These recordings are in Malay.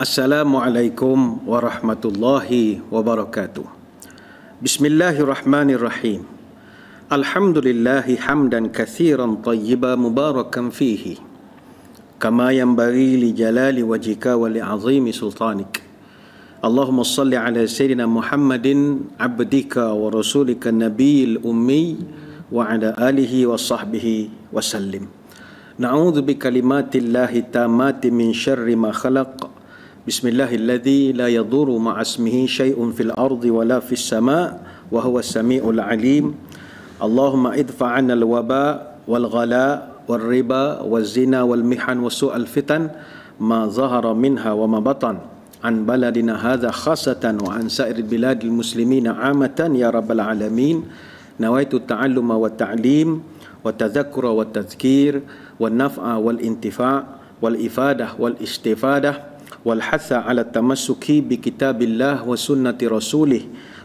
Assalamualaikum warahmatullahi wabarakatuh. Bismillahirrahmanirrahim. Alhamdulillah hamdan katsiran tayyiban mubarakan fihi. Kama yang bagi li jalali wajhika wa li azimi sultanik. Allahumma salli ala sayyidina Muhammadin abdika wa rasulika nabiyil ummi wa ala alihi wa sahbihi wa sallim. Na'udzu bikalimatillahit tamati min syarri ma khalaq. بسم الله الذي لا يضر مع اسمه شيء في الأرض ولا في السماء وهو السميع العليم اللهم ادفع عنا الوباء والغلاء والربا والزنا والمحن وسوء الفتن ما ظهر منها وما بطن عن بلدنا هذا خاصة وعن سائر بلاد المسلمين عامة يا رب العالمين نويت التعلم والتعليم والتذكر والتذكير والنفع والانتفاع والإفادة والاستفادة والحث على التمسك بكتاب الله وسنة رسوله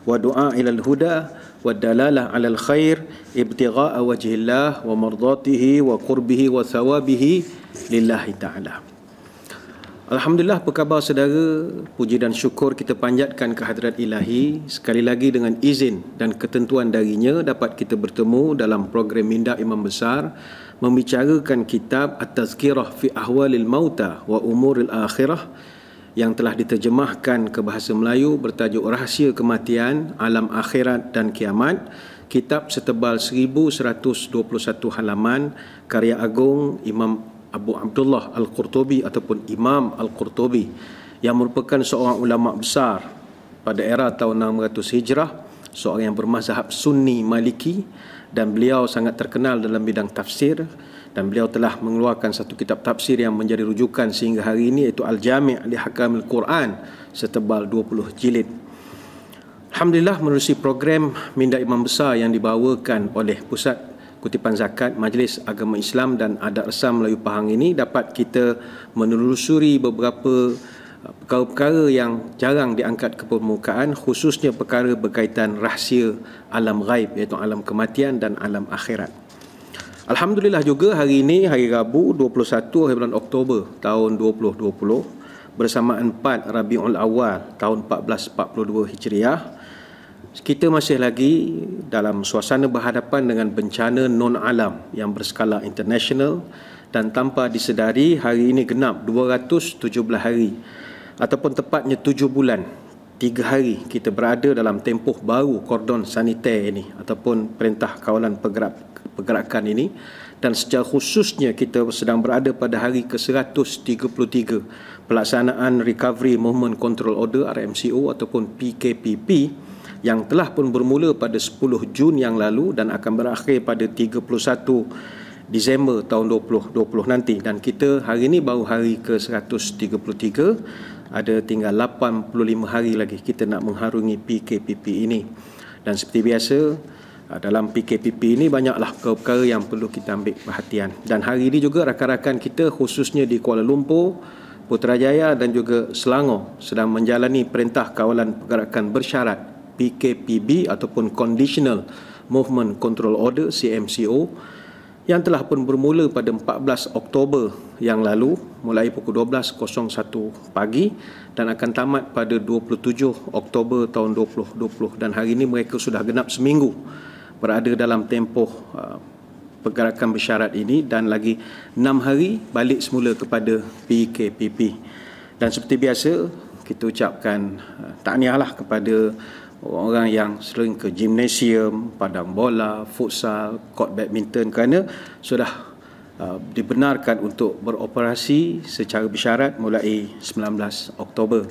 ودعاء إلى الهدى والدلالة على الخير ابتغاء وجه الله ومرضاته وقربه وثوابه لله تعالى Alhamdulillah apa khabar saudara Puji dan syukur kita panjatkan kehadiran ilahi Sekali lagi dengan izin dan ketentuan darinya Dapat kita bertemu dalam program Minda Imam Besar Membicarakan kitab At-Tazkirah Fi Ahwalil Mauta Wa Umuril Akhirah Yang telah diterjemahkan ke bahasa Melayu Bertajuk Rahsia Kematian Alam Akhirat dan Kiamat Kitab setebal 1121 halaman Karya Agung Imam Abu Abdullah Al-Qurtubi ataupun Imam Al-Qurtubi yang merupakan seorang ulama besar pada era tahun 600 Hijrah, seorang yang bermazhab Sunni Maliki dan beliau sangat terkenal dalam bidang tafsir dan beliau telah mengeluarkan satu kitab tafsir yang menjadi rujukan sehingga hari ini iaitu Al-Jami' li Hakamil Quran setebal 20 jilid. Alhamdulillah menerusi program Minda Imam Besar yang dibawakan oleh Pusat kutipan zakat Majlis Agama Islam dan Adat Resam Melayu Pahang ini dapat kita menelusuri beberapa uh, perkara-perkara yang jarang diangkat ke permukaan khususnya perkara berkaitan rahsia alam ghaib iaitu alam kematian dan alam akhirat. Alhamdulillah juga hari ini hari Rabu 21 hari bulan Oktober tahun 2020 bersamaan 4 Rabiul Awal tahun 1442 Hijriah kita masih lagi dalam suasana berhadapan dengan bencana non-alam yang berskala international dan tanpa disedari hari ini genap 217 hari ataupun tepatnya 7 bulan 3 hari kita berada dalam tempoh baru kordon saniter ini ataupun perintah kawalan pergerak, pergerakan ini dan secara khususnya kita sedang berada pada hari ke-133 pelaksanaan recovery movement control order RMCO ataupun PKPP yang telah pun bermula pada 10 Jun yang lalu dan akan berakhir pada 31 Disember tahun 2020 nanti dan kita hari ini baru hari ke 133 ada tinggal 85 hari lagi kita nak mengharungi PKPP ini dan seperti biasa ah, dalam PKPP ini banyaklah perkara yang perlu kita ambil perhatian dan hari ini juga rakan-rakan kita khususnya di Kuala Lumpur Putrajaya dan juga Selangor sedang menjalani perintah kawalan pergerakan bersyarat PKPB ataupun Conditional Movement Control Order CMCO yang telah pun bermula pada 14 Oktober yang lalu mulai pukul 12.01 pagi dan akan tamat pada 27 Oktober tahun 2020 dan hari ini mereka sudah genap seminggu berada dalam tempoh uh, pergerakan bersyarat ini dan lagi 6 hari balik semula kepada PKPP dan seperti biasa kita ucapkan uh, tahniahlah kepada orang-orang yang sering ke gimnasium, padang bola, futsal, court badminton kerana sudah uh, dibenarkan untuk beroperasi secara bersyarat mulai 19 Oktober.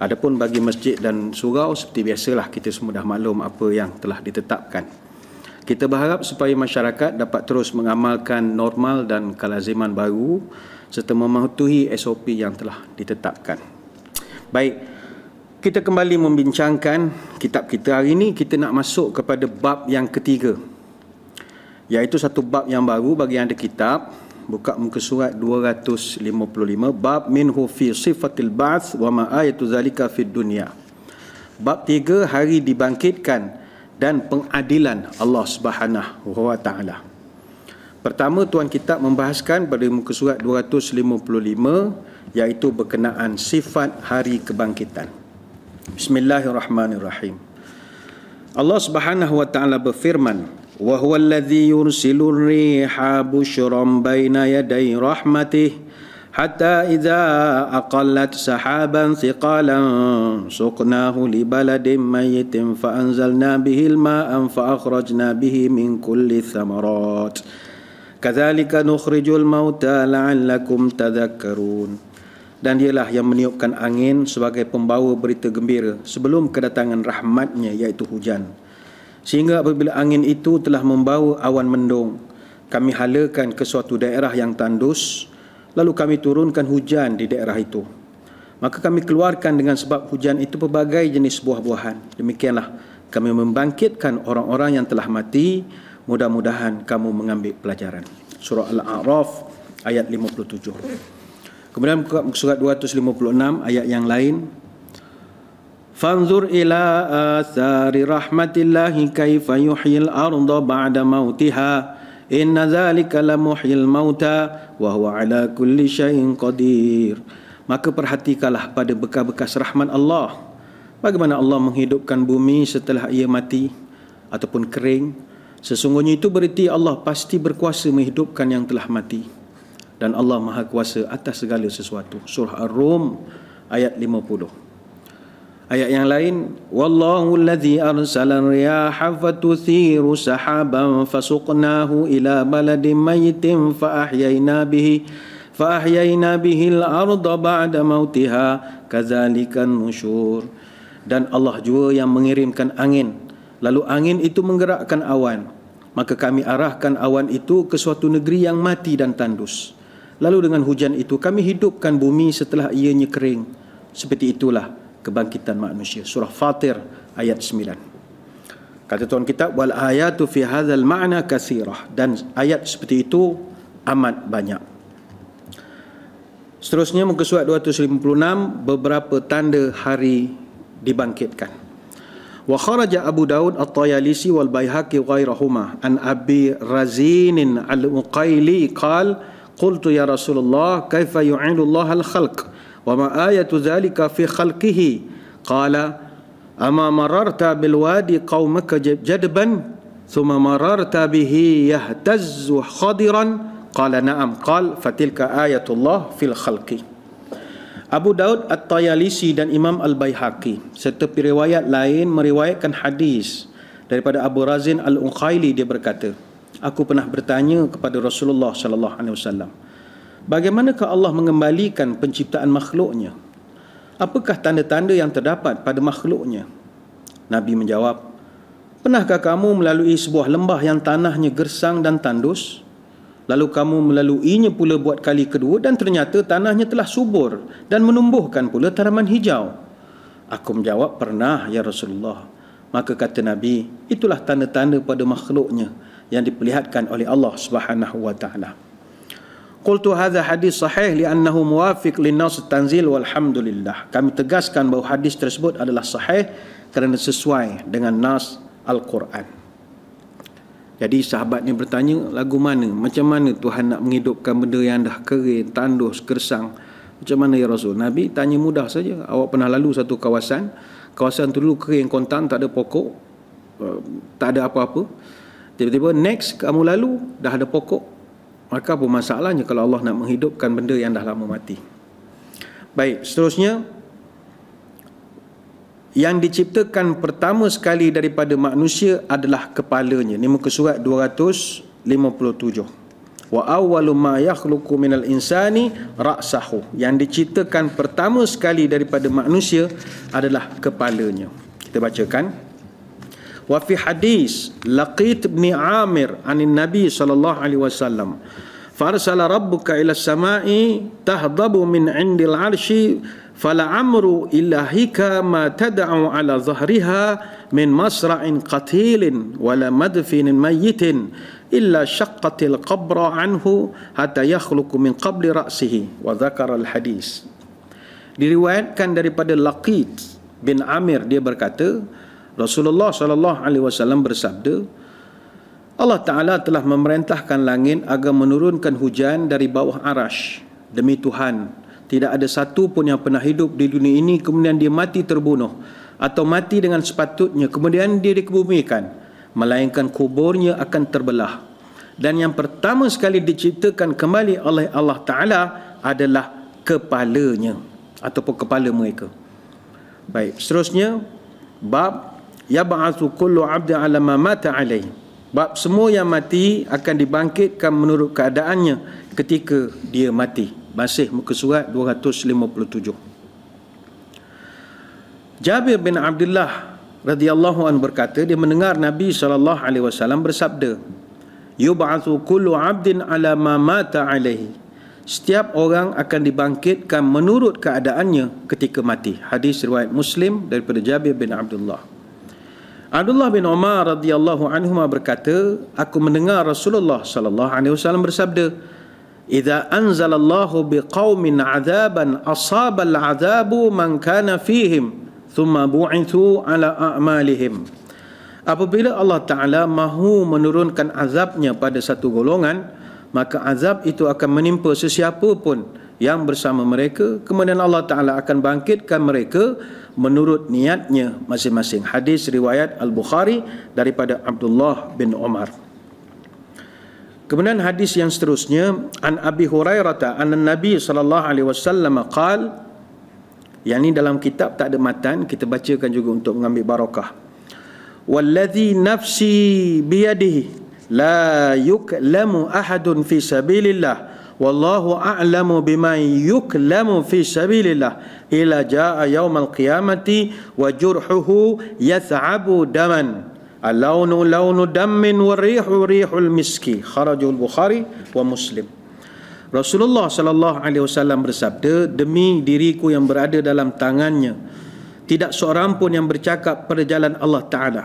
Adapun bagi masjid dan surau seperti biasalah kita semua dah maklum apa yang telah ditetapkan. Kita berharap supaya masyarakat dapat terus mengamalkan normal dan kelaziman baru serta mematuhi SOP yang telah ditetapkan. Baik, kita kembali membincangkan kitab kita hari ini kita nak masuk kepada bab yang ketiga. Iaitu satu bab yang baru bagi anda kitab buka muka surat 255 bab minhu fi sifatil ba'ts wa ma ayatu zalika fid dunya. Bab tiga hari dibangkitkan dan pengadilan Allah Subhanahu wa Pertama tuan kita membahaskan pada muka surat 255 iaitu berkenaan sifat hari kebangkitan. بسم الله الرحمن الرحيم الله سبحانه وتعالى بفرمان وهو الذي يرسل الريح بشرا بين يدي رحمته حتى إذا أقلت سحابا ثقالا سقناه لبلد ميت فأنزلنا به الماء فأخرجنا به من كل الثمرات كذلك نخرج الموتى لعلكم تذكرون dan dialah yang meniupkan angin sebagai pembawa berita gembira sebelum kedatangan rahmatnya iaitu hujan. Sehingga apabila angin itu telah membawa awan mendung, kami halakan ke suatu daerah yang tandus, lalu kami turunkan hujan di daerah itu. Maka kami keluarkan dengan sebab hujan itu pelbagai jenis buah-buahan. Demikianlah kami membangkitkan orang-orang yang telah mati, mudah-mudahan kamu mengambil pelajaran. Surah Al-A'raf ayat 57. Kemudian surat 256 ayat yang lain. Fanzur ila asari rahmatillahi kaifa yuhyil arda ba'da mautiha. Inna zalika la muhyil mauta wa huwa ala kulli syai'in qadir. Maka perhatikanlah pada bekas-bekas rahmat Allah. Bagaimana Allah menghidupkan bumi setelah ia mati ataupun kering. Sesungguhnya itu bererti Allah pasti berkuasa menghidupkan yang telah mati dan Allah Maha Kuasa atas segala sesuatu. Surah Ar-Rum ayat 50. Ayat yang lain wallahu allazi arsala riyaha fatuthiru sahaban fasuqnahu ila baladin mayitin fa ahyayna bihi fa ahyayna bihi al-ardha ba'da mautiha kadzalika nusyur dan Allah jua yang mengirimkan angin lalu angin itu menggerakkan awan maka kami arahkan awan itu ke suatu negeri yang mati dan tandus Lalu dengan hujan itu kami hidupkan bumi setelah ianya kering. Seperti itulah kebangkitan manusia. Surah Fatir ayat 9. Kata Tuhan kita wal ayatu fi hadzal ma'na kathirah dan ayat seperti itu amat banyak. Seterusnya muka surat 256 beberapa tanda hari dibangkitkan. Wa kharaja Abu Daud At-Tayalisi wal Baihaqi ghairahuma an Abi Razin al-Muqaili qala قلت يا رسول الله كيف يعين الله الخلق وما آية ذلك في خلقه قال أما مررت بالوادي قومك جدبا ثم مررت به يهتز خضرا قال نعم قال فتلك آية الله في الخلق Abu Daud At-Tayalisi dan Imam Al-Bayhaqi serta periwayat lain meriwayatkan hadis daripada Abu Razin Al-Unkhaili dia berkata, aku pernah bertanya kepada Rasulullah sallallahu alaihi wasallam bagaimanakah Allah mengembalikan penciptaan makhluknya apakah tanda-tanda yang terdapat pada makhluknya Nabi menjawab pernahkah kamu melalui sebuah lembah yang tanahnya gersang dan tandus lalu kamu melaluinya pula buat kali kedua dan ternyata tanahnya telah subur dan menumbuhkan pula tanaman hijau aku menjawab pernah ya Rasulullah maka kata Nabi itulah tanda-tanda pada makhluknya yang diperlihatkan oleh Allah Subhanahu wa taala. Qultu hadha hadis sahih li'annahu muwafiq linnas tanzil walhamdulillah. Kami tegaskan bahawa hadis tersebut adalah sahih kerana sesuai dengan nas Al-Quran. Jadi sahabat ni bertanya lagu mana? Macam mana Tuhan nak menghidupkan benda yang dah kering, tandus, kersang? Macam mana ya Rasul? Nabi tanya mudah saja. Awak pernah lalu satu kawasan. Kawasan tu dulu kering kontan, tak ada pokok. Eh, tak ada apa-apa. Tiba-tiba next kamu lalu dah ada pokok maka apa masalahnya kalau Allah nak menghidupkan benda yang dah lama mati. Baik, seterusnya yang diciptakan pertama sekali daripada manusia adalah kepalanya. Ini muka surat 257. Wa awwalu ma yakhluqu minal insani ra'sahu. Yang diciptakan pertama sekali daripada manusia adalah kepalanya. Kita bacakan wa fi hadis laqit bin amir anin nabi sallallahu alaihi wasallam farsala rabbuka ila samai tahdabu min indil arshi fala amru ilahika ma tad'u ala dhahriha min masra'in qatilin wala madfin mayyitin illa shaqqatil qabra anhu hatta yakhluqu min qabli ra'sihi wa dhakara al hadis diriwayatkan daripada laqit bin amir dia berkata Rasulullah sallallahu alaihi wasallam bersabda, Allah Taala telah memerintahkan langit agar menurunkan hujan dari bawah arasy. Demi Tuhan, tidak ada satu pun yang pernah hidup di dunia ini kemudian dia mati terbunuh atau mati dengan sepatutnya kemudian dia dikebumikan melainkan kuburnya akan terbelah dan yang pertama sekali diciptakan kembali oleh Allah Taala adalah kepalanya ataupun kepala mereka baik seterusnya bab yab'atsu kullu 'abdin 'ala ma mata 'alayhi. Bab semua yang mati akan dibangkitkan menurut keadaannya ketika dia mati. Masih muka surat 257. Jabir bin Abdullah radhiyallahu anhu berkata dia mendengar Nabi saw alaihi wasallam bersabda, "Yub'atsu kullu 'abdin 'ala ma mata 'alayhi." Setiap orang akan dibangkitkan menurut keadaannya ketika mati. Hadis riwayat Muslim daripada Jabir bin Abdullah. Abdullah bin Umar radhiyallahu anhu berkata, aku mendengar Rasulullah sallallahu alaihi wasallam bersabda, "Idza anzalallahu biqaumin 'adzaban asaba al-'adzabu man kana fihim, thumma bu'ithu 'ala a'malihim." Apabila Allah Taala mahu menurunkan azabnya pada satu golongan, maka azab itu akan menimpa sesiapa pun yang bersama mereka kemudian Allah Taala akan bangkitkan mereka menurut niatnya masing-masing hadis riwayat al-Bukhari daripada Abdullah bin Omar. Kemudian hadis yang seterusnya an Abi Hurairah an Nabi sallallahu alaihi wasallam qaal yang ini dalam kitab tak ada matan kita bacakan juga untuk mengambil barakah Walladhi nafsi biyadihi la yuklamu ahadun fi sabilillah wallahu a'lamu bima yuklamu fi sabilillah ila ja'a yawm al-qiyamati wa jurhuhu yath'abu daman al-lawnu lawnu dammin wa rihu rihul miski kharajul bukhari wa muslim Rasulullah sallallahu alaihi wasallam bersabda demi diriku yang berada dalam tangannya tidak seorang pun yang bercakap pada jalan Allah taala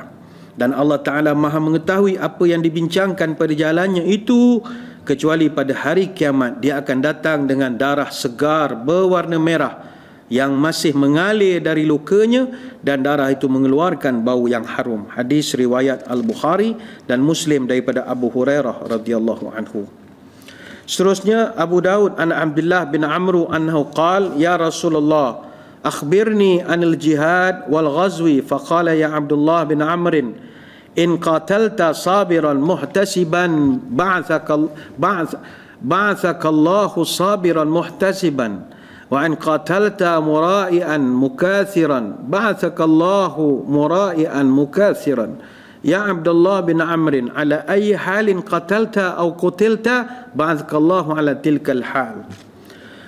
dan Allah taala Maha mengetahui apa yang dibincangkan pada jalannya itu kecuali pada hari kiamat dia akan datang dengan darah segar berwarna merah yang masih mengalir dari lukanya dan darah itu mengeluarkan bau yang harum hadis riwayat al-Bukhari dan Muslim daripada Abu Hurairah radhiyallahu anhu seterusnya Abu Daud an Abdullah bin Amru anhu qal ya Rasulullah akhbirni anil jihad wal ghazwi faqala ya Abdullah bin Amrin in qatalta sabiran muhtasiban ba'athakal ba'ath ba'athakallahu sabiran muhtasiban wa in qatalta mura'ian mukathiran ba'athakallahu mura'ian mukathiran Ya Abdullah bin Amrin ala ayyi halin qatalta aw qutilta ba'athakallahu ala tilkal hal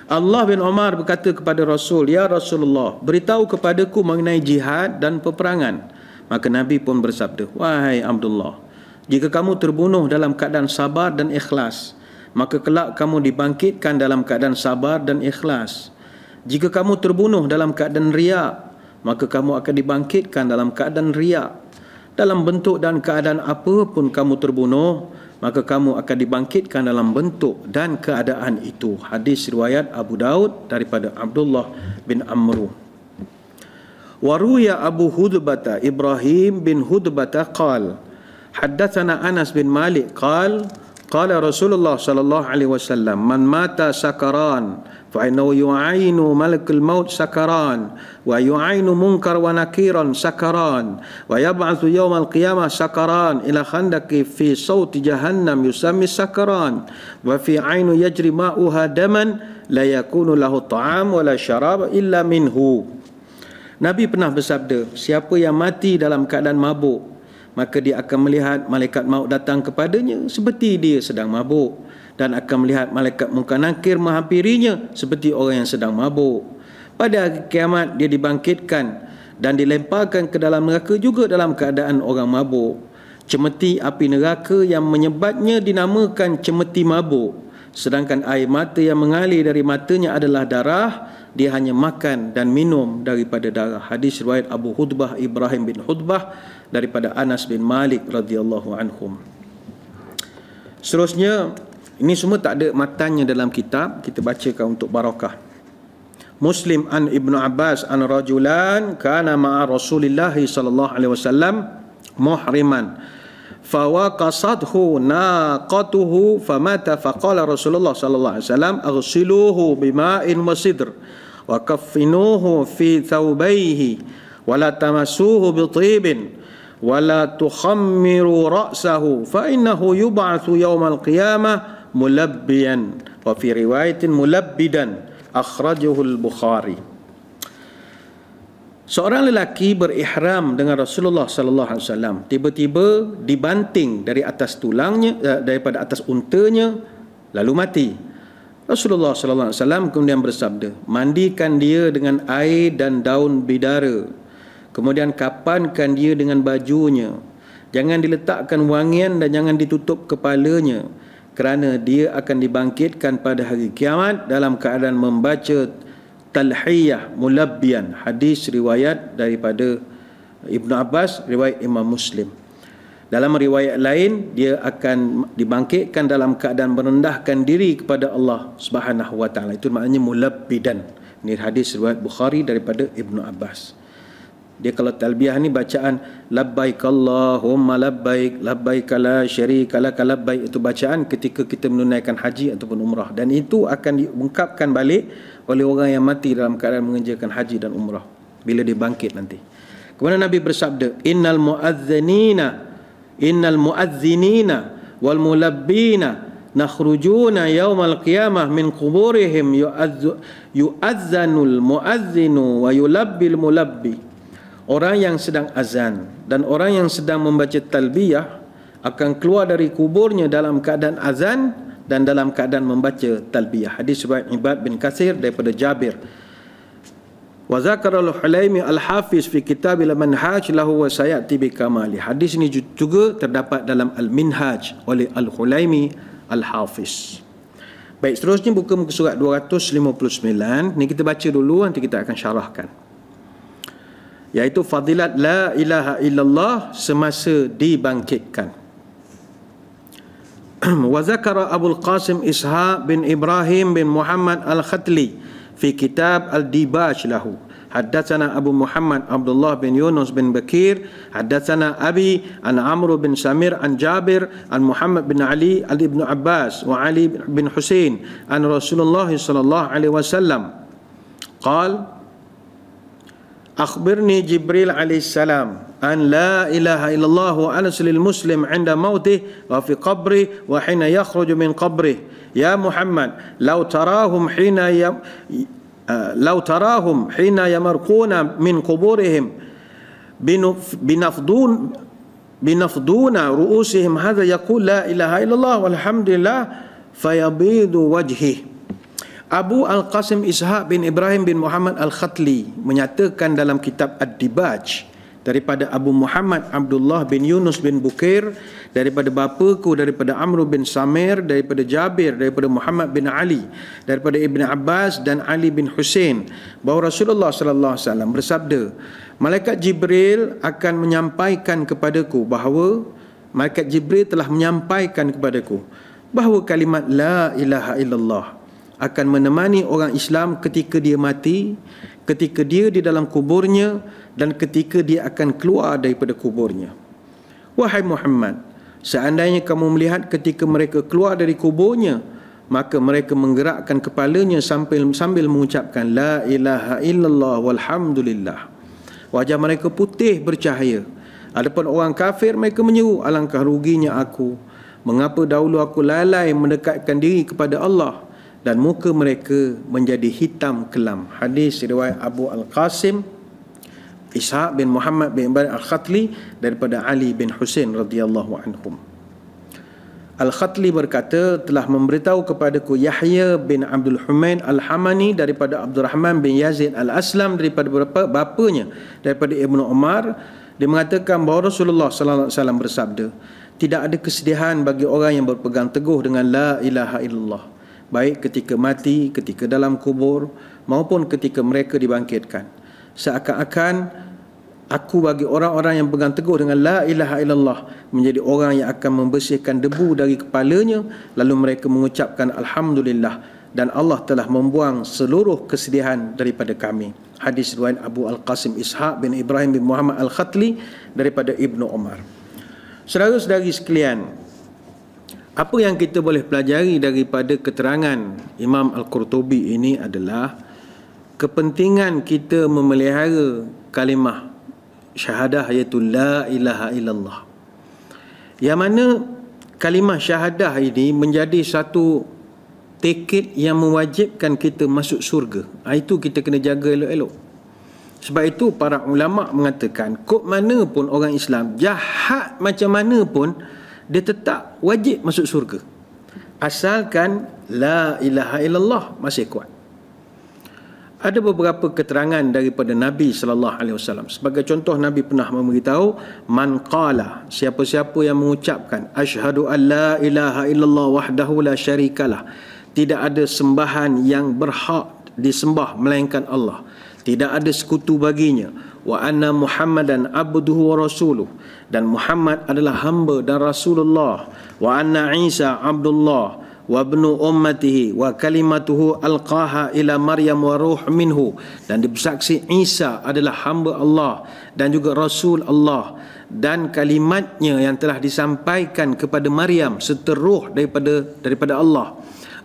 Allah bin Umar berkata kepada Rasul, Ya Rasulullah, beritahu kepadaku mengenai jihad dan peperangan. Maka Nabi pun bersabda, "Wahai Abdullah, jika kamu terbunuh dalam keadaan sabar dan ikhlas, maka kelak kamu dibangkitkan dalam keadaan sabar dan ikhlas. Jika kamu terbunuh dalam keadaan riak, maka kamu akan dibangkitkan dalam keadaan riak. Dalam bentuk dan keadaan apa pun kamu terbunuh, maka kamu akan dibangkitkan dalam bentuk dan keadaan itu." Hadis riwayat Abu Daud daripada Abdullah bin Amru. وروي أبو هدبة إبراهيم بن هدبة قال حدثنا أنس بن مالك قال قال رسول الله صلى الله عليه وسلم من مات سكران فإنه يعين ملك الموت سكران ويعين منكر ونكيرا سكران ويبعث يوم القيامة سكران إلى خندق في صوت جهنم يسمي سكران وفي عين يجري ماؤها دما لا يكون له طعام ولا شراب إلا منه Nabi pernah bersabda, siapa yang mati dalam keadaan mabuk, maka dia akan melihat malaikat maut datang kepadanya seperti dia sedang mabuk dan akan melihat malaikat muka nakir menghampirinya seperti orang yang sedang mabuk. Pada hari kiamat dia dibangkitkan dan dilemparkan ke dalam neraka juga dalam keadaan orang mabuk. Cemeti api neraka yang menyebatnya dinamakan cemeti mabuk. Sedangkan air mata yang mengalir dari matanya adalah darah dia hanya makan dan minum daripada darah. Hadis riwayat Abu Hudbah Ibrahim bin Hudbah daripada Anas bin Malik radhiyallahu anhum. Seterusnya, ini semua tak ada matanya dalam kitab, kita bacakan untuk barakah. Muslim an Ibnu Abbas an rajulan kana ma'a Rasulillah sallallahu alaihi wasallam muhriman. فوقصته ناقته فمات فقال رسول الله صلى الله عليه وسلم اغسلوه بماء وسدر وكفنوه في ثوبيه ولا تمسوه بطيب ولا تخمروا رأسه فإنه يبعث يوم القيامة ملبيا وفي رواية ملبدا أخرجه البخاري Seorang lelaki berihram dengan Rasulullah sallallahu alaihi wasallam tiba-tiba dibanting dari atas tulangnya eh, daripada atas untanya lalu mati. Rasulullah sallallahu alaihi wasallam kemudian bersabda, "Mandikan dia dengan air dan daun bidara. Kemudian kapankan dia dengan bajunya. Jangan diletakkan wangian dan jangan ditutup kepalanya kerana dia akan dibangkitkan pada hari kiamat dalam keadaan membaca talhiyah mulabbian hadis riwayat daripada Ibnu Abbas riwayat Imam Muslim dalam riwayat lain dia akan dibangkitkan dalam keadaan merendahkan diri kepada Allah Subhanahu wa taala itu maknanya mulabbidan ini hadis riwayat Bukhari daripada Ibnu Abbas dia kalau talbiyah ni bacaan labbaik allahumma labbaik labbaik la syarika lak labbaik itu bacaan ketika kita menunaikan haji ataupun umrah dan itu akan diungkapkan balik oleh orang yang mati dalam keadaan mengerjakan haji dan umrah bila dia bangkit nanti kemudian nabi bersabda innal muazzinina, innal muazzinina, wal mulabbina nakhrujuna yawmal qiyamah min quburihim yu'adzanul muazzinu, wa yulabbil mulabbi orang yang sedang azan dan orang yang sedang membaca talbiyah akan keluar dari kuburnya dalam keadaan azan dan dalam keadaan membaca talbiyah. Hadis riwayat Ibad bin Kasir daripada Jabir. Wa zakara al-Hulaimi al-Hafiz fi kitab al-Manhaj lahu wa sayati bi kamali. Hadis ini juga terdapat dalam al-Minhaj oleh al-Hulaimi al-Hafiz. Baik, seterusnya buku muka surat 259. Ini kita baca dulu, nanti kita akan syarahkan iaitu fadilat la ilaha illallah semasa dibangkitkan. Wa zakara Abu Al-Qasim Ishaq bin Ibrahim bin Muhammad Al-Khatli fi kitab Al-Dibaj lahu. Haddatsana Abu Muhammad Abdullah bin Yunus bin Bakir, haddatsana Abi an Amr bin Samir an Jabir an Muhammad bin Ali al Ibn Abbas wa Ali bin Husain an Rasulullah sallallahu alaihi wasallam qala أخبرني جبريل عليه السلام أن لا إله إلا الله وأنس المسلم عند موته وفي قبره وحين يخرج من قبره يا محمد لو تراهم حين يم آه، لو تراهم حين يمرقون من قبورهم بنفضون بنفضون رؤوسهم هذا يقول لا إله إلا الله والحمد لله فيبيض وجهه Abu Al-Qasim Ishaq bin Ibrahim bin Muhammad Al-Khatli menyatakan dalam kitab Ad-Dibaj daripada Abu Muhammad Abdullah bin Yunus bin Bukir daripada bapaku daripada Amr bin Samir daripada Jabir daripada Muhammad bin Ali daripada Ibn Abbas dan Ali bin Hussein bahawa Rasulullah sallallahu alaihi wasallam bersabda Malaikat Jibril akan menyampaikan kepadaku bahawa Malaikat Jibril telah menyampaikan kepadaku bahawa kalimat La ilaha illallah akan menemani orang Islam ketika dia mati, ketika dia di dalam kuburnya dan ketika dia akan keluar daripada kuburnya. Wahai Muhammad, seandainya kamu melihat ketika mereka keluar dari kuburnya, maka mereka menggerakkan kepalanya sambil sambil mengucapkan la ilaha illallah walhamdulillah. Wajah mereka putih bercahaya. Adapun orang kafir mereka menyeru alangkah ruginya aku. Mengapa dahulu aku lalai mendekatkan diri kepada Allah? dan muka mereka menjadi hitam kelam hadis riwayat Abu Al-Qasim Ishaq bin Muhammad bin Ibn Al-Khatli daripada Ali bin Hussein radhiyallahu anhum Al-Khatli berkata telah memberitahu kepadaku Yahya bin Abdul Humain Al-Hamani daripada Abdul Rahman bin Yazid Al-Aslam daripada berapa bapanya daripada Ibnu Umar dia mengatakan bahawa Rasulullah sallallahu alaihi wasallam bersabda tidak ada kesedihan bagi orang yang berpegang teguh dengan la ilaha illallah baik ketika mati, ketika dalam kubur maupun ketika mereka dibangkitkan. Seakan-akan aku bagi orang-orang yang pegang teguh dengan la ilaha illallah menjadi orang yang akan membersihkan debu dari kepalanya lalu mereka mengucapkan alhamdulillah dan Allah telah membuang seluruh kesedihan daripada kami. Hadis riwayat Abu Al-Qasim Ishaq bin Ibrahim bin Muhammad Al-Khatli daripada Ibnu Umar. Saudara-saudari sekalian, apa yang kita boleh pelajari daripada keterangan Imam Al-Qurtubi ini adalah kepentingan kita memelihara kalimah syahadah iaitu la ilaha illallah. Yang mana kalimah syahadah ini menjadi satu tiket yang mewajibkan kita masuk surga. Ah, itu kita kena jaga elok-elok. Sebab itu para ulama mengatakan kok mana pun orang Islam jahat macam mana pun dia tetap wajib masuk syurga asalkan la ilaha illallah masih kuat ada beberapa keterangan daripada Nabi sallallahu alaihi wasallam. Sebagai contoh Nabi pernah memberitahu man qala siapa-siapa yang mengucapkan asyhadu alla ilaha illallah wahdahu la syarikalah. Tidak ada sembahan yang berhak disembah melainkan Allah. Tidak ada sekutu baginya wa anna Muhammadan abduhu wa rasuluh dan Muhammad adalah hamba dan Rasulullah wa anna Isa Abdullah wa ibnu ummatihi wa kalimatuhu alqaha ila Maryam wa ruh minhu dan dibesaksi Isa adalah hamba Allah dan juga Rasul Allah dan kalimatnya yang telah disampaikan kepada Maryam seteruh daripada daripada Allah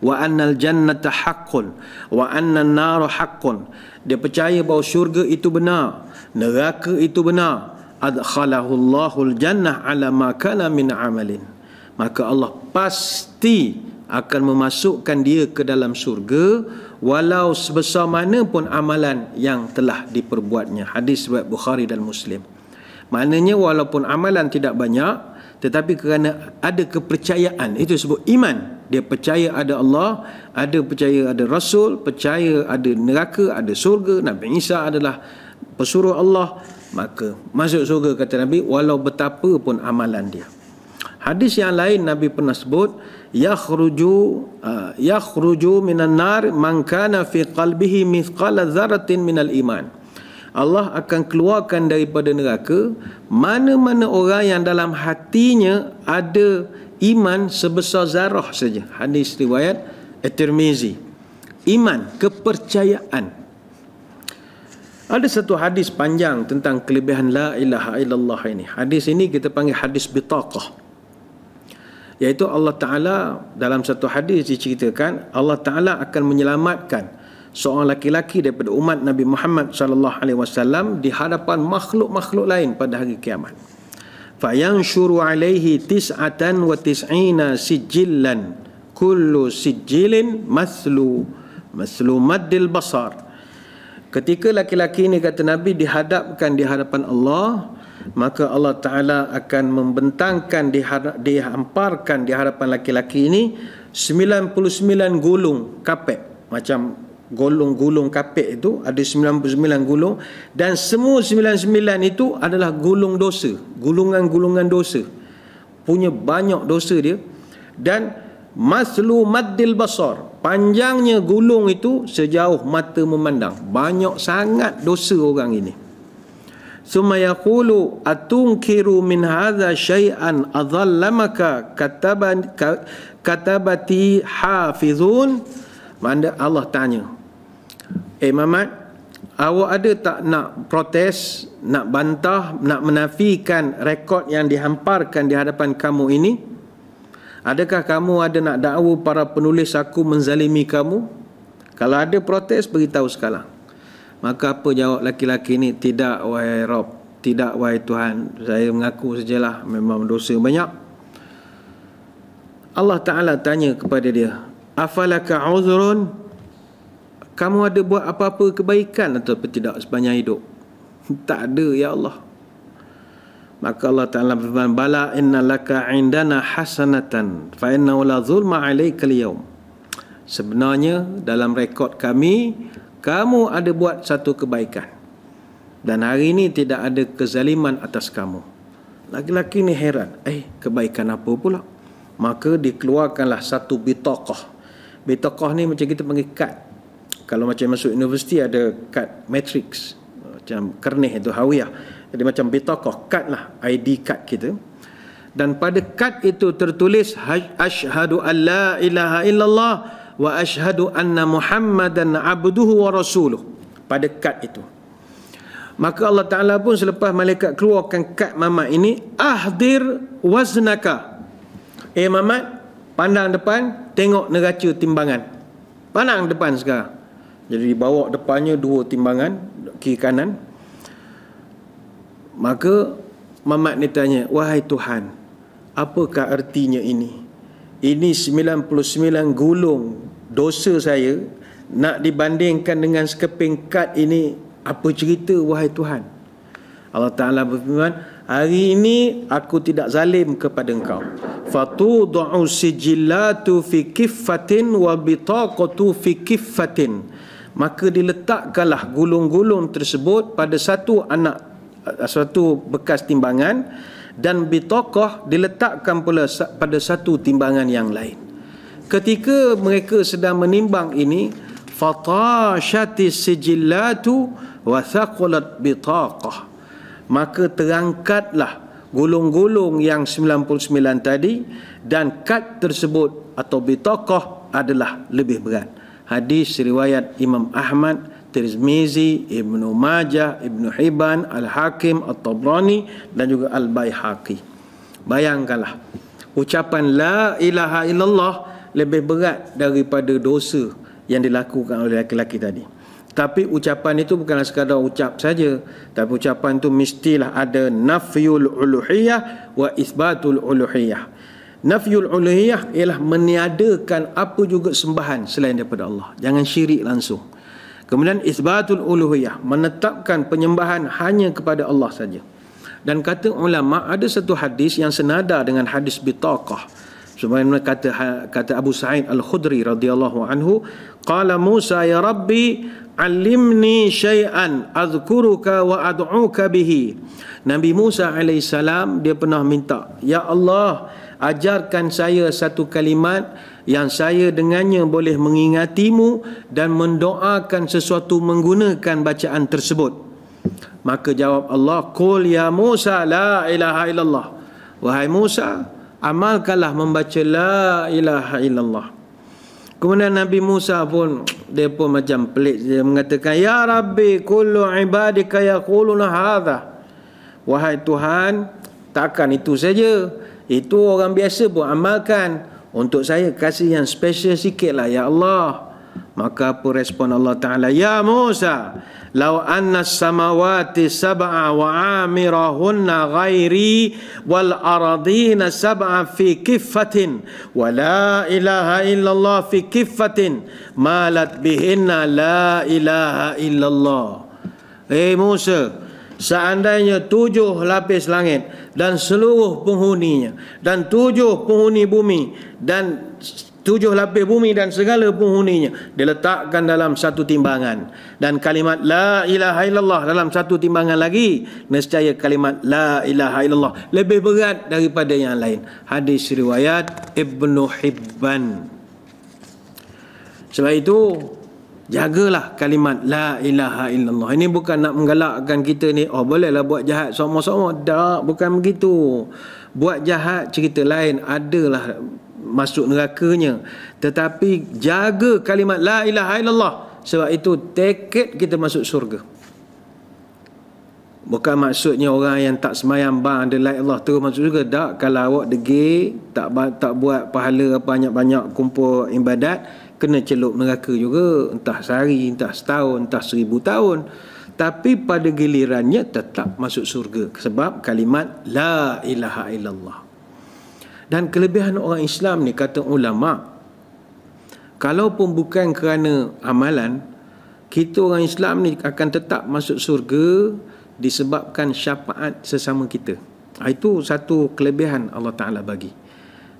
wa annal jannata haqqun wa annan naru haqqun dia percaya bahawa syurga itu benar neraka itu benar adkhalahu Allahul jannah ala ma kana min amalin maka Allah pasti akan memasukkan dia ke dalam syurga walau sebesar mana pun amalan yang telah diperbuatnya hadis buat Bukhari dan Muslim maknanya walaupun amalan tidak banyak tetapi kerana ada kepercayaan itu sebut iman dia percaya ada Allah ada percaya ada rasul percaya ada neraka ada surga Nabi Isa adalah pesuruh Allah maka masuk surga kata Nabi walau betapa pun amalan dia hadis yang lain Nabi pernah sebut yakhruju uh, yakhruju minan nar mangkana fi qalbihi mithqala dzarratin minal iman Allah akan keluarkan daripada neraka mana-mana orang yang dalam hatinya ada iman sebesar zarah saja. Hadis riwayat At-Tirmizi. Iman, kepercayaan. Ada satu hadis panjang tentang kelebihan la ilaha illallah ini. Hadis ini kita panggil hadis bitaqah. Yaitu Allah Taala dalam satu hadis diceritakan Allah Taala akan menyelamatkan seorang laki-laki daripada umat Nabi Muhammad sallallahu alaihi wasallam di hadapan makhluk-makhluk lain pada hari kiamat. Fa yanshuru alaihi tis'atan wa tis'ina sijillan kullu sijilin maslu maslu madil basar. Ketika laki-laki ini kata Nabi dihadapkan di hadapan Allah, maka Allah Taala akan membentangkan dihamparkan di hadapan laki-laki ini 99 gulung kapek macam gulung-gulung kapit itu ada 99 gulung dan semua 99 itu adalah gulung dosa gulungan-gulungan dosa punya banyak dosa dia dan maslu maddil basar panjangnya gulung itu sejauh mata memandang banyak sangat dosa orang ini summa yaqulu atunkiru min hadha shay'an adhallamaka kataban katabati hafizun Manda Allah tanya Eh Mamat, awak ada tak nak protes, nak bantah, nak menafikan rekod yang dihamparkan di hadapan kamu ini? Adakah kamu ada nak dakwa para penulis aku menzalimi kamu? Kalau ada protes, beritahu sekarang. Maka apa jawab laki-laki ini? Tidak, wahai Rob. Tidak, wahai Tuhan. Saya mengaku sajalah. Memang dosa banyak. Allah Ta'ala tanya kepada dia. Afalaka uzrun? Afalaka uzrun? kamu ada buat apa-apa kebaikan atau tidak sepanjang hidup? Tak ada ya Allah. Maka Allah Taala berfirman bala innalaka indana hasanatan fa innahu la zulma alayka al Sebenarnya dalam rekod kami kamu ada buat satu kebaikan dan hari ini tidak ada kezaliman atas kamu. Laki-laki ni heran, eh kebaikan apa pula? Maka dikeluarkanlah satu bitaqah. Bitaqah ni macam kita panggil kad kalau macam masuk universiti ada kad matrix macam kernih itu hawiah jadi macam bitakoh kad lah ID kad kita dan pada kad itu tertulis ashadu an la ilaha illallah wa ashadu anna muhammadan abduhu wa rasuluh pada kad itu maka Allah Ta'ala pun selepas malaikat keluarkan kad mamat ini ahdir waznaka eh mamat pandang depan tengok neraca timbangan pandang depan sekarang jadi dibawa depannya dua timbangan kiri kanan maka mamat ni tanya wahai Tuhan apakah artinya ini ini 99 gulung dosa saya nak dibandingkan dengan sekeping kad ini apa cerita wahai Tuhan Allah Ta'ala berfirman hari ini aku tidak zalim kepada engkau fatu du'u sijillatu fi kiffatin wa bitaqatu fi kiffatin maka diletakkanlah gulung-gulung tersebut pada satu anak eh, satu bekas timbangan dan bitokoh diletakkan pula pada satu timbangan yang lain ketika mereka sedang menimbang ini fatashati sijillatu wa thaqulat bitaqah maka terangkatlah gulung-gulung yang 99 tadi dan kad tersebut atau bitokoh adalah lebih berat hadis riwayat Imam Ahmad, Tirmizi, Ibnu Majah, Ibnu Hibban, Al-Hakim, At-Tabrani dan juga Al-Baihaqi. Bayangkanlah ucapan la ilaha illallah lebih berat daripada dosa yang dilakukan oleh lelaki lelaki tadi. Tapi ucapan itu bukanlah sekadar ucap saja. Tapi ucapan itu mestilah ada nafiyul uluhiyah wa isbatul uluhiyah. Nafiyul uluhiyah ialah meniadakan apa juga sembahan selain daripada Allah. Jangan syirik langsung. Kemudian isbatul uluhiyah menetapkan penyembahan hanya kepada Allah saja. Dan kata ulama ada satu hadis yang senada dengan hadis bitaqah. Sebenarnya kata ha, kata Abu Sa'id Al-Khudri radhiyallahu anhu, qala Musa ya Rabbi alimni syai'an azkuruka wa ad'uka bihi. Nabi Musa alaihi dia pernah minta, ya Allah, ajarkan saya satu kalimat yang saya dengannya boleh mengingatimu dan mendoakan sesuatu menggunakan bacaan tersebut. Maka jawab Allah, Qul ya Musa la ilaha illallah. Wahai Musa, amalkanlah membaca la ilaha illallah. Kemudian Nabi Musa pun dia pun macam pelik dia mengatakan ya rabbi kullu ibadika yaquluna hadha. Wahai Tuhan, takkan itu saja. Itu orang biasa pun amalkan Untuk saya kasih yang special sikit lah Ya Allah Maka apa respon Allah Ta'ala Ya Musa Lau anna samawati sab'a wa amirahunna ghairi Wal aradina sab'a fi kiffatin Wa la ilaha illallah fi kiffatin Malat bihinna la ilaha illallah Eh hey Musa seandainya tujuh lapis langit dan seluruh penghuninya dan tujuh penghuni bumi dan tujuh lapis bumi dan segala penghuninya diletakkan dalam satu timbangan dan kalimat la ilaha illallah dalam satu timbangan lagi nescaya kalimat la ilaha illallah lebih berat daripada yang lain hadis riwayat Ibn Hibban sebab itu Jagalah kalimat La ilaha illallah Ini bukan nak menggalakkan kita ni Oh bolehlah buat jahat semua semua. Tak, bukan begitu Buat jahat cerita lain Adalah masuk nerakanya Tetapi jaga kalimat La ilaha illallah Sebab itu teket kita masuk surga Bukan maksudnya orang yang tak semayang bang ada light Allah terus masuk juga. Tak, kalau awak degil, tak tak buat pahala banyak-banyak kumpul ibadat, kena celup neraka juga entah sehari entah setahun entah seribu tahun tapi pada gilirannya tetap masuk surga sebab kalimat la ilaha illallah dan kelebihan orang Islam ni kata ulama kalaupun bukan kerana amalan kita orang Islam ni akan tetap masuk surga disebabkan syafaat sesama kita ah, itu satu kelebihan Allah Ta'ala bagi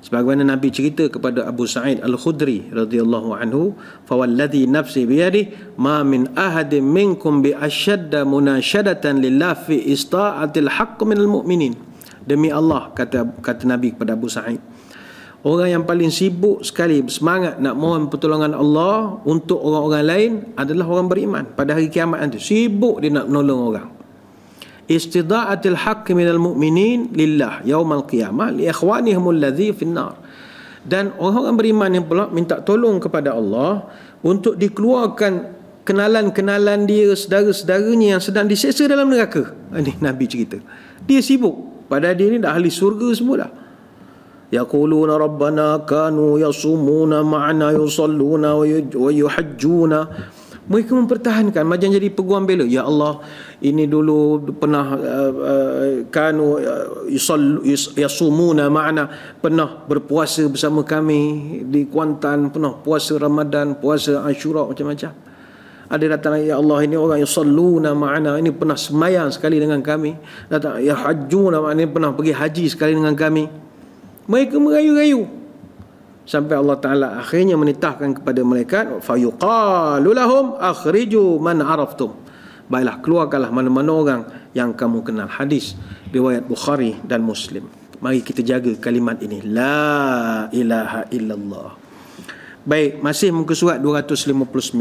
sebagaimana Nabi cerita kepada Abu Sa'id Al-Khudri radhiyallahu anhu fawalladhi nafsi biyadi ma min ahadin minkum bi ashadda munashadatan lillah fi ista'atil haqq min al-mu'minin demi Allah kata kata Nabi kepada Abu Sa'id Orang yang paling sibuk sekali bersemangat nak mohon pertolongan Allah untuk orang-orang lain adalah orang beriman pada hari kiamat nanti. Sibuk dia nak menolong orang istidaatil haqq minal mu'minin lillah yaumal qiyamah li ikhwanihim allazi finnar dan orang-orang beriman yang pula minta tolong kepada Allah untuk dikeluarkan kenalan-kenalan dia saudara-saudaranya yang sedang disiksa dalam neraka ini ha, nabi cerita dia sibuk pada dia ni dah ahli surga semua dah yaquluna rabbana kanu yasumuna ma'ana yusalluna wa yuhajjuna yu mereka mempertahankan macam jadi peguam bela ya Allah ini dulu pernah uh, uh, kanu uh, yasumuna ma'na pernah berpuasa bersama kami di Kuantan pernah puasa Ramadan puasa Ashura macam-macam ada datang ya Allah ini orang yang saluna ma'ana ini pernah semayang sekali dengan kami datang ya hajjuna ma'ana ini pernah pergi haji sekali dengan kami mereka merayu-rayu sampai Allah Taala akhirnya menitahkan kepada malaikat fayuqalu lahum akhriju man araftum baiklah keluarkanlah mana-mana orang yang kamu kenal hadis riwayat Bukhari dan Muslim mari kita jaga kalimat ini la ilaha illallah baik masih muka surat 259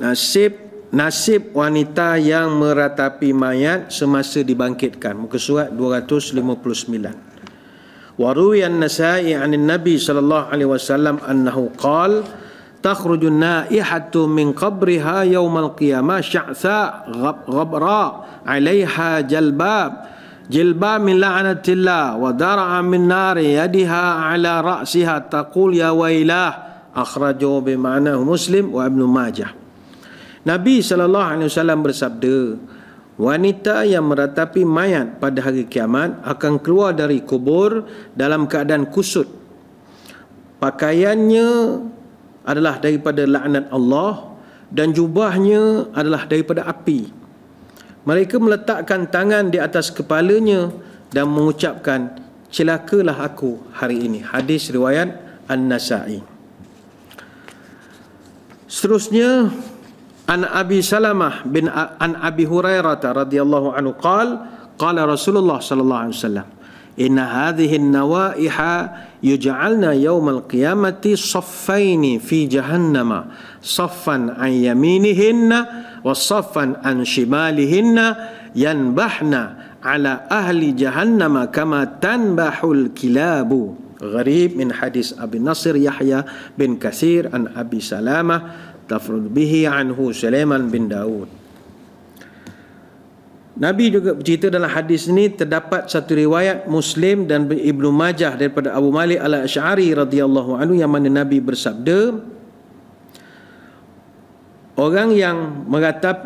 nasib nasib wanita yang meratapi mayat semasa dibangkitkan muka surat 259 وروي النسائي عن النبي صلى الله عليه وسلم أنه قال تخرج النائحة من قبرها يوم القيامة شعثاء غبراء عليها جلباب جلبا من لعنة الله ودرع من نار يدها على رأسها تقول يا ويلاه أخرجوا بمعنى مسلم وابن ماجه نبي صلى الله عليه وسلم bersabda Wanita yang meratapi mayat pada hari kiamat akan keluar dari kubur dalam keadaan kusut. Pakaiannya adalah daripada laknat Allah dan jubahnya adalah daripada api. Mereka meletakkan tangan di atas kepalanya dan mengucapkan, Celakalah aku hari ini. Hadis riwayat An-Nasai. Seterusnya, عن أبي سلمة بن أ... عن أبي هريرة رضي الله عنه قال قال رسول الله صلى الله عليه وسلم إن هذه النوائح يجعلنا يوم القيامة صفين في جهنم صفا عن يمينهن وصفا عن شمالهن ينبحن على أهل جهنم كما تنبح الكلاب غريب من حديث أبي نصر يحيى بن كثير عن أبي سلامة tafrud bihi anhu Sulaiman bin Daud. Nabi juga bercerita dalam hadis ini terdapat satu riwayat Muslim dan Ibnu Majah daripada Abu Malik Al-Asy'ari radhiyallahu anhu yang mana Nabi bersabda Orang yang meratap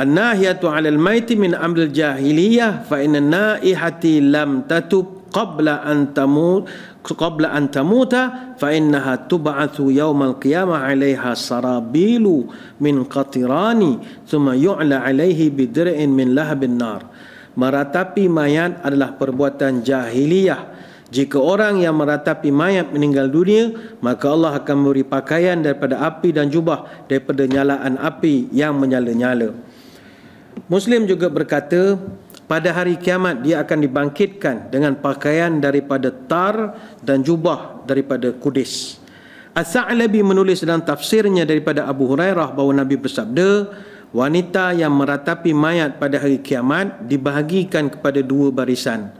annahiyatu 'alal maiti min amril jahiliyah fa inna naihati lam tatub qabla an tamut qabla an tamuta fa innaha tub'athu al qiyamah 'alayha sarabilu min qatirani thumma yu'la 'alayhi bidra'in min lahabin nar Maratapi mayat adalah perbuatan jahiliyah jika orang yang meratapi mayat meninggal dunia, maka Allah akan memberi pakaian daripada api dan jubah daripada nyalaan api yang menyala-nyala. Muslim juga berkata, pada hari kiamat dia akan dibangkitkan dengan pakaian daripada tar dan jubah daripada kudis. As-Sa'labi menulis dalam tafsirnya daripada Abu Hurairah bahawa Nabi bersabda, wanita yang meratapi mayat pada hari kiamat dibahagikan kepada dua barisan.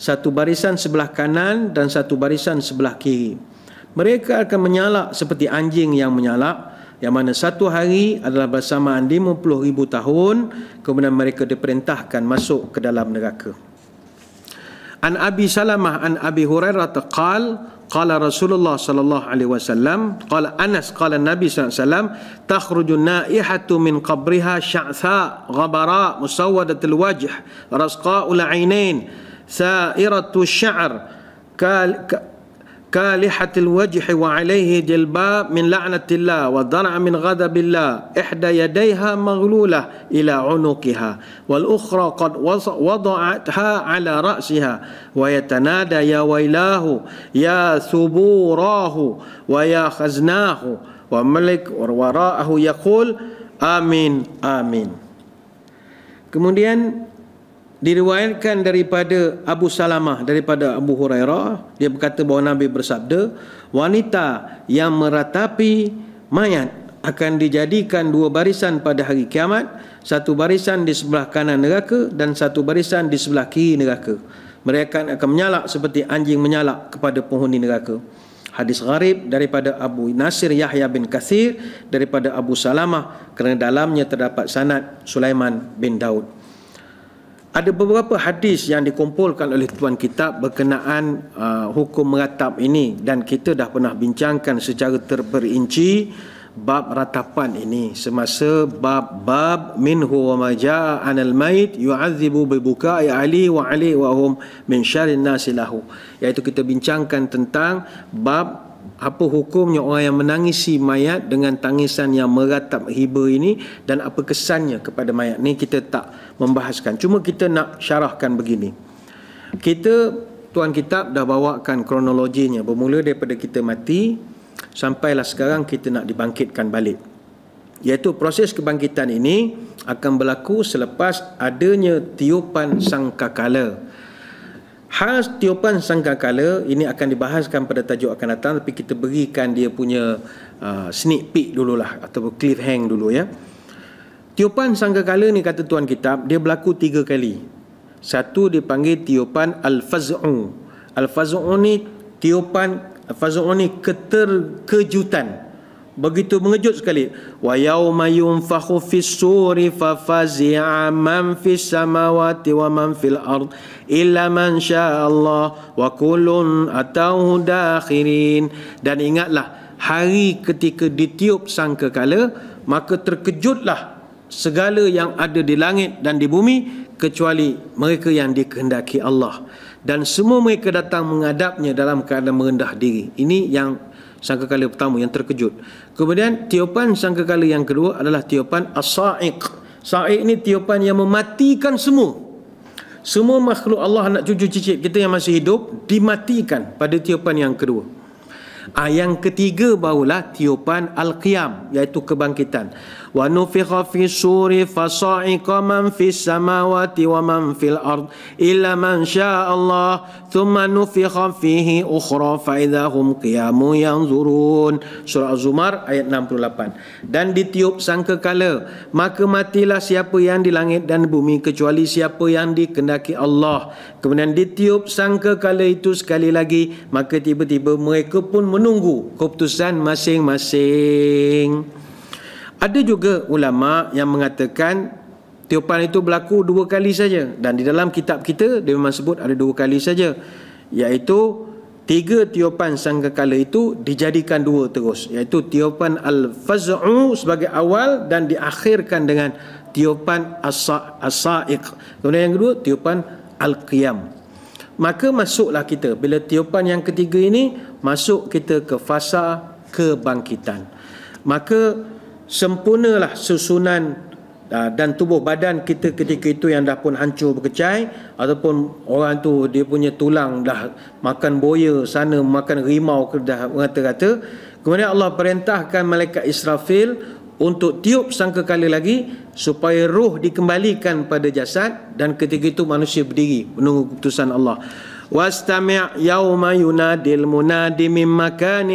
Satu barisan sebelah kanan dan satu barisan sebelah kiri. Mereka akan menyalak seperti anjing yang menyalak yang mana satu hari adalah bersamaan 50,000 tahun kemudian mereka diperintahkan masuk ke dalam neraka An Abi Salamah an Abi Hurairah taqal qala Rasulullah sallallahu alaihi wasallam qala Anas qala Nabi sallallahu alaihi wasallam takhruju naihatu min qabriha sya'tha ghabara musawwadatul wajh rasqa'ul ainain sa'iratu sya'r كالحة الوجه وعليه جلباب من لعنة الله وضنع من غضب الله إحدى يديها مغلولة إلى عنقها والأخرى قد وضعتها على رأسها ويتنادى يا ويلاه يا ثبوراه ويا خزناه وملك وراءه يقول آمين آمين Kemudian diriwayatkan daripada Abu Salamah daripada Abu Hurairah dia berkata bahawa Nabi bersabda wanita yang meratapi mayat akan dijadikan dua barisan pada hari kiamat satu barisan di sebelah kanan neraka dan satu barisan di sebelah kiri neraka mereka akan menyalak seperti anjing menyalak kepada penghuni neraka hadis gharib daripada Abu Nasir Yahya bin Kathir daripada Abu Salamah kerana dalamnya terdapat sanad Sulaiman bin Daud ada beberapa hadis yang dikumpulkan oleh Tuan Kitab berkenaan uh, hukum meratap ini dan kita dah pernah bincangkan secara terperinci bab ratapan ini semasa bab bab minhu wa maja anil mait yu'adzibu bi buka'i ali wa ali wa hum min syarri nasi lahu iaitu kita bincangkan tentang bab apa hukumnya orang yang menangisi mayat dengan tangisan yang meratap hiba ini dan apa kesannya kepada mayat ni kita tak membahaskan cuma kita nak syarahkan begini kita tuan kitab dah bawakan kronologinya bermula daripada kita mati sampailah sekarang kita nak dibangkitkan balik iaitu proses kebangkitan ini akan berlaku selepas adanya tiupan sangkakala Khas tiupan sangkakala ini akan dibahaskan pada tajuk akan datang tapi kita berikan dia punya uh, sneak peek dululah atau hang dulu ya. Tiupan sangkakala ni kata tuan kitab dia berlaku tiga kali. Satu dipanggil tiupan al-faz'u. Al-faz'u ni tiupan al-faz'u ni keterkejutan. Keter, begitu mengejut sekali wa yauma yunfakhu fis-suri fa fazi'a man fis samawati wa man fil ard illa man syaa Allah wa kullun atau dakhirin dan ingatlah hari ketika ditiup sangkakala maka terkejutlah segala yang ada di langit dan di bumi kecuali mereka yang dikehendaki Allah dan semua mereka datang mengadapnya dalam keadaan merendah diri ini yang sangkakala pertama yang terkejut. Kemudian tiupan sangkakala yang kedua adalah tiupan as-sa'iq. Sa'iq ni tiupan yang mematikan semua. Semua makhluk Allah anak cucu cicit kita yang masih hidup dimatikan pada tiupan yang kedua. Ah yang ketiga barulah tiupan al-qiyam iaitu kebangkitan fi في الصور man fi في السماوات ومن في الأرض إلا من شاء الله ثم نفخ فيه أخرى فإذا هم قيام ينظرون سورة الزمر آية 68 dan ditiup sangkakala maka matilah siapa yang di langit dan bumi kecuali siapa yang dikendaki Allah kemudian ditiup sangkakala itu sekali lagi maka tiba-tiba mereka pun menunggu keputusan masing-masing ada juga ulama yang mengatakan tiupan itu berlaku dua kali saja dan di dalam kitab kita dia memang sebut ada dua kali saja iaitu tiga tiupan sangkakala itu dijadikan dua terus iaitu tiupan al-faz'u sebagai awal dan diakhirkan dengan tiupan as-sa'iq. Kemudian yang kedua tiupan al-qiyam. Maka masuklah kita bila tiupan yang ketiga ini masuk kita ke fasa kebangkitan. Maka sempurnalah susunan ah, dan tubuh badan kita ketika itu yang dah pun hancur berkecai ataupun orang tu dia punya tulang dah makan boya sana makan rimau ke dah rata-rata kemudian Allah perintahkan malaikat Israfil untuk tiup sangkakala lagi supaya ruh dikembalikan pada jasad dan ketika itu manusia berdiri menunggu keputusan Allah واستمع يوم ينادي المنادي من مكان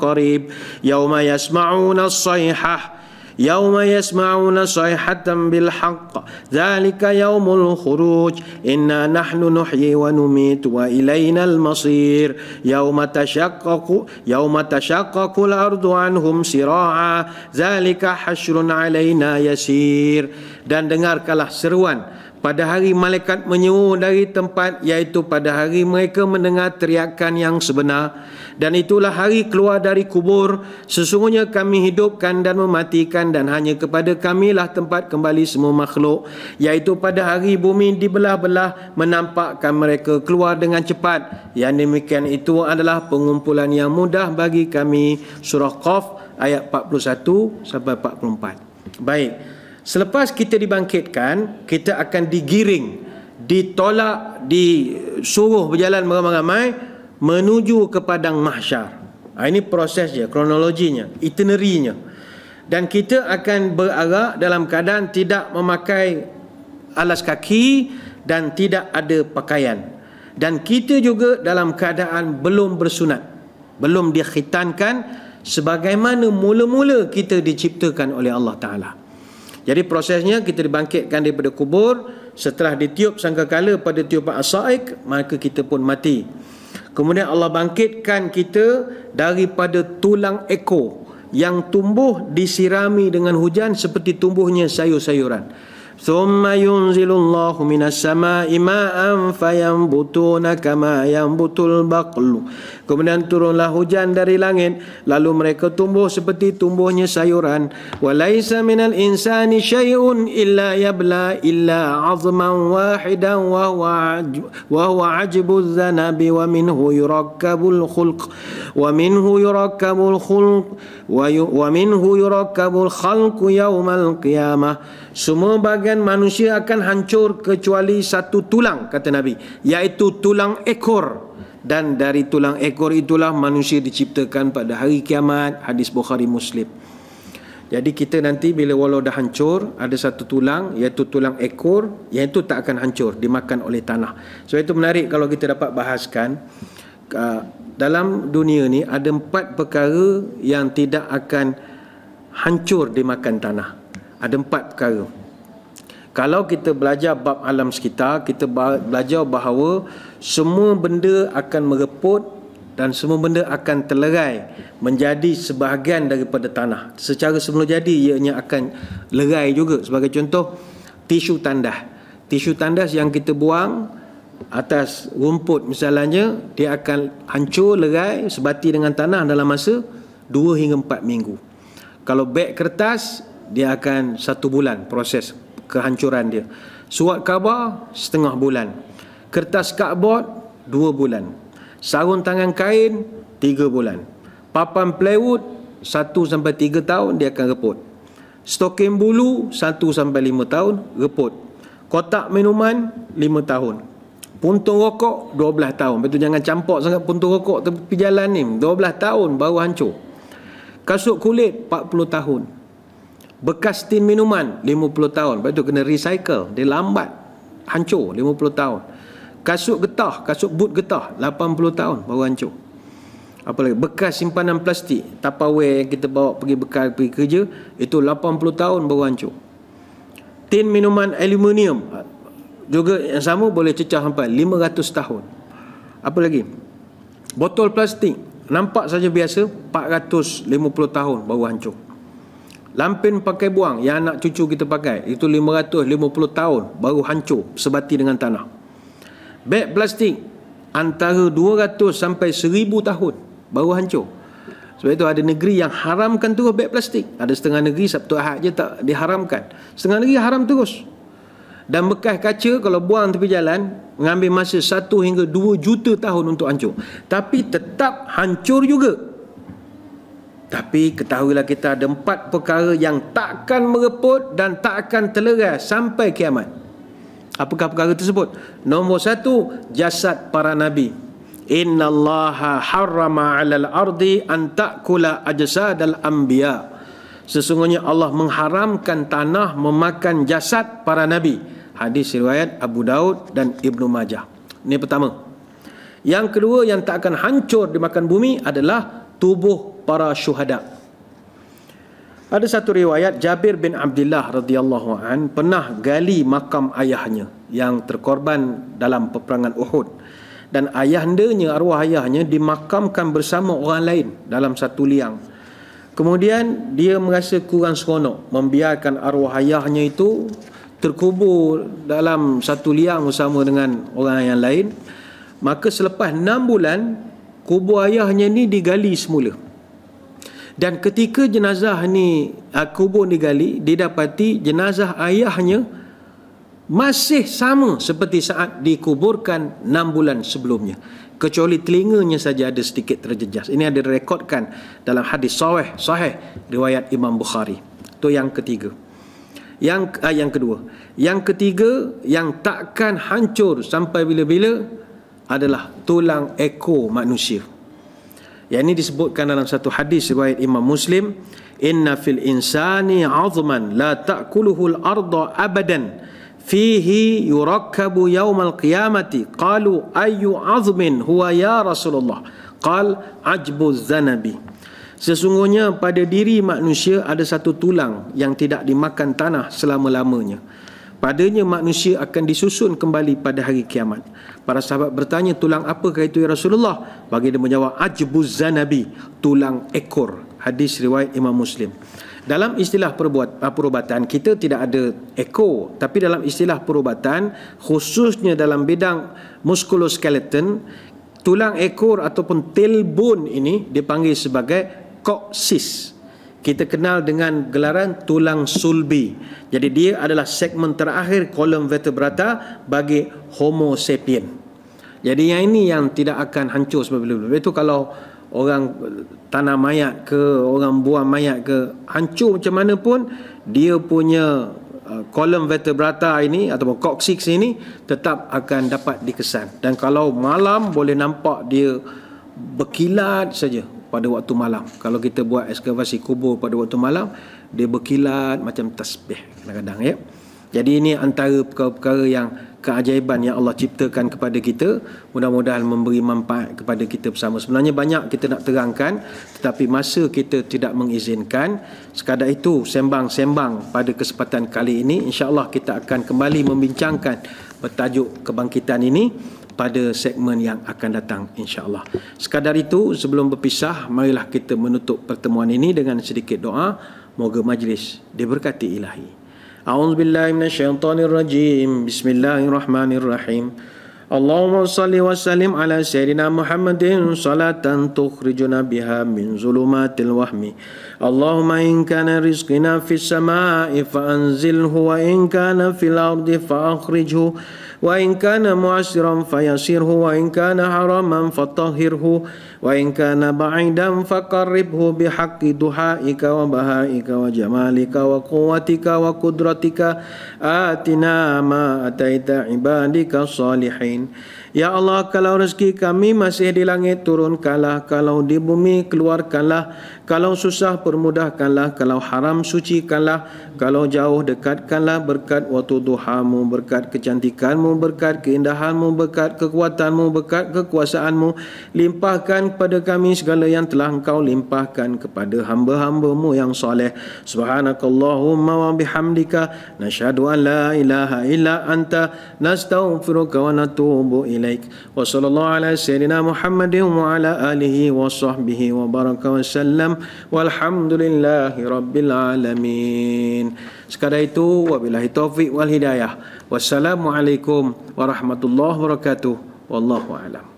قريب يوم يسمعون الصيحة يوم يسمعون صيحة بالحق ذلك يوم الخروج إنا نحن نحيي ونميت وإلينا المصير يوم تشقق يوم تشقق الأرض عنهم سراعا ذلك حشر علينا يسير dan dengarkanlah seruan pada hari malaikat menyeru dari tempat iaitu pada hari mereka mendengar teriakan yang sebenar dan itulah hari keluar dari kubur sesungguhnya kami hidupkan dan mematikan dan hanya kepada kamilah tempat kembali semua makhluk iaitu pada hari bumi dibelah-belah menampakkan mereka keluar dengan cepat yang demikian itu adalah pengumpulan yang mudah bagi kami surah Qaf ayat 41 sampai 44 baik Selepas kita dibangkitkan, kita akan digiring, ditolak, disuruh berjalan ramai-ramai menuju ke padang mahsyar. Ha, ini prosesnya, kronologinya, itinerinya. Dan kita akan berarak dalam keadaan tidak memakai alas kaki dan tidak ada pakaian. Dan kita juga dalam keadaan belum bersunat, belum dikhitankan sebagaimana mula-mula kita diciptakan oleh Allah Taala. Jadi prosesnya kita dibangkitkan daripada kubur Setelah ditiup sangkakala pada tiupan asaik Maka kita pun mati Kemudian Allah bangkitkan kita Daripada tulang ekor Yang tumbuh disirami dengan hujan Seperti tumbuhnya sayur-sayuran Thumma yunzilullahu minas sama'i ma'am Fayambutuna kama yambutul baqlu Kemudian turunlah hujan dari langit lalu mereka tumbuh seperti tumbuhnya sayuran walaisa minal insani syai'un illa yabla illa azman wahidan wa huwa wa huwa ajibuz zanabi wa minhu yurakkabul khulq wa minhu yurakkabul khulq wa minhu yurakkabul khalq yaumal qiyamah semua bagian manusia akan hancur kecuali satu tulang kata nabi iaitu tulang ekor dan dari tulang ekor itulah manusia diciptakan pada hari kiamat hadis Bukhari Muslim jadi kita nanti bila walau dah hancur ada satu tulang iaitu tulang ekor yang itu tak akan hancur dimakan oleh tanah so itu menarik kalau kita dapat bahaskan uh, dalam dunia ni ada empat perkara yang tidak akan hancur dimakan tanah ada empat perkara kalau kita belajar bab alam sekitar kita belajar bahawa semua benda akan mereput dan semua benda akan terlerai menjadi sebahagian daripada tanah secara semula jadi ianya akan lerai juga sebagai contoh tisu tandas tisu tandas yang kita buang atas rumput misalnya dia akan hancur lerai sebati dengan tanah dalam masa 2 hingga 4 minggu kalau beg kertas dia akan satu bulan proses kehancuran dia Surat khabar setengah bulan Kertas kardbord dua bulan Sarung tangan kain tiga bulan Papan plywood satu sampai tiga tahun dia akan reput Stokin bulu satu sampai lima tahun reput Kotak minuman lima tahun Puntung rokok 12 tahun Betul jangan campak sangat puntung rokok tepi jalan ni 12 tahun baru hancur Kasut kulit 40 tahun Bekas tin minuman 50 tahun Lepas tu kena recycle Dia lambat Hancur 50 tahun Kasut getah Kasut boot getah 80 tahun baru hancur apa lagi bekas simpanan plastik tupperware yang kita bawa pergi bekal pergi kerja itu 80 tahun baru hancur tin minuman aluminium juga yang sama boleh cecah sampai 500 tahun apa lagi botol plastik nampak saja biasa 450 tahun baru hancur Lampin pakai buang yang anak cucu kita pakai Itu 550 tahun baru hancur sebati dengan tanah Beg plastik antara 200 sampai 1000 tahun baru hancur Sebab itu ada negeri yang haramkan terus beg plastik Ada setengah negeri Sabtu Ahad je tak diharamkan Setengah negeri haram terus dan bekas kaca kalau buang tepi jalan Mengambil masa 1 hingga 2 juta tahun untuk hancur Tapi tetap hancur juga tapi ketahuilah kita ada empat perkara yang takkan mereput dan takkan terlerai sampai kiamat. Apakah perkara tersebut? Nombor satu, jasad para nabi. Inna Allah harrama alal ardi antakula ajasad al-anbiya. Sesungguhnya Allah mengharamkan tanah memakan jasad para nabi. Hadis riwayat Abu Daud dan Ibnu Majah. Ini pertama. Yang kedua yang tak akan hancur dimakan bumi adalah tubuh para syuhada. Ada satu riwayat Jabir bin Abdullah radhiyallahu an pernah gali makam ayahnya yang terkorban dalam peperangan Uhud dan ayahndanya arwah ayahnya dimakamkan bersama orang lain dalam satu liang. Kemudian dia merasa kurang seronok membiarkan arwah ayahnya itu terkubur dalam satu liang bersama dengan orang yang lain. Maka selepas enam bulan kubur ayahnya ni digali semula dan ketika jenazah ni uh, kubur digali didapati jenazah ayahnya masih sama seperti saat dikuburkan 6 bulan sebelumnya kecuali telinganya saja ada sedikit terjejas ini ada direkodkan dalam hadis sahih sahih riwayat Imam Bukhari itu yang ketiga yang uh, yang kedua yang ketiga yang takkan hancur sampai bila-bila adalah tulang ekor manusia yang ini disebutkan dalam satu hadis riwayat Imam Muslim, "Inna fil insani 'azman la ta'kuluhu al-ardha abadan fihi yurakkabu yawm al-qiyamati." Qalu, "Ayyu 'azmin huwa ya Rasulullah?" Qal, "Ajbu zanabi." Sesungguhnya pada diri manusia ada satu tulang yang tidak dimakan tanah selama-lamanya. Padanya manusia akan disusun kembali pada hari kiamat. Para sahabat bertanya, tulang apa itu ya Rasulullah? Bagi dia menjawab, ajbuz zanabi, tulang ekor. Hadis riwayat Imam Muslim. Dalam istilah perbuat, ah, perubatan, kita tidak ada ekor. Tapi dalam istilah perubatan, khususnya dalam bidang muskuloskeleton, tulang ekor ataupun tailbone ini dipanggil sebagai coccyx kita kenal dengan gelaran tulang sulbi. Jadi dia adalah segmen terakhir kolom vertebrata bagi Homo sapiens. Jadi yang ini yang tidak akan hancur sebelum-belum. Itu kalau orang tanam mayat ke, orang buang mayat ke, hancur macam mana pun, dia punya uh, kolom uh, vertebrata ini ataupun coccyx ini tetap akan dapat dikesan. Dan kalau malam boleh nampak dia uh, berkilat saja pada waktu malam. Kalau kita buat ekskavasi kubur pada waktu malam, dia berkilat macam tasbih kadang-kadang ya. Jadi ini antara perkara-perkara yang keajaiban yang Allah ciptakan kepada kita mudah-mudahan memberi manfaat kepada kita bersama. Sebenarnya banyak kita nak terangkan tetapi masa kita tidak mengizinkan. Sekadar itu sembang-sembang pada kesempatan kali ini insya-Allah kita akan kembali membincangkan bertajuk kebangkitan ini pada segmen yang akan datang insya-Allah. Sekadar itu sebelum berpisah marilah kita menutup pertemuan ini dengan sedikit doa moga majlis diberkati Ilahi. أعوذ بالله من الشيطان الرجيم بسم الله الرحمن الرحيم اللهم صل وسلم على سيدنا محمد صلاة تخرجنا بها من ظلمات الوهم اللهم إن كان رزقنا في السماء فأنزله وإن كان في الأرض فأخرجه وإن كان معشرا فيشره وإن كان حراما فطهره وإن كان بعيدا فقربه بحق دعائك وبهائك وجمالك وقوتك وقدرتك آتنا ما أتيت عبادك الصالحين Ya Allah, kalau rezeki kami masih di langit, turunkanlah. Kalau di bumi, keluarkanlah. Kalau susah, permudahkanlah. Kalau haram, sucikanlah. Kalau jauh, dekatkanlah berkat waktu duhamu, berkat kecantikanmu, berkat keindahanmu, berkat kekuatanmu, berkat kekuasaanmu. Limpahkan kepada kami segala yang telah engkau limpahkan kepada hamba-hambamu yang soleh. Subhanakallahumma wa bihamdika. Nashadu an la ilaha illa anta. Nastaghfiruka wa natubu إليك وصلى الله على سيدنا محمد وعلى آله وصحبه وبارك وسلم والحمد لله رب العالمين Sekadar itu, wabillahi taufiq wal hidayah. Wassalamualaikum warahmatullahi wabarakatuh. Wallahu a'lam.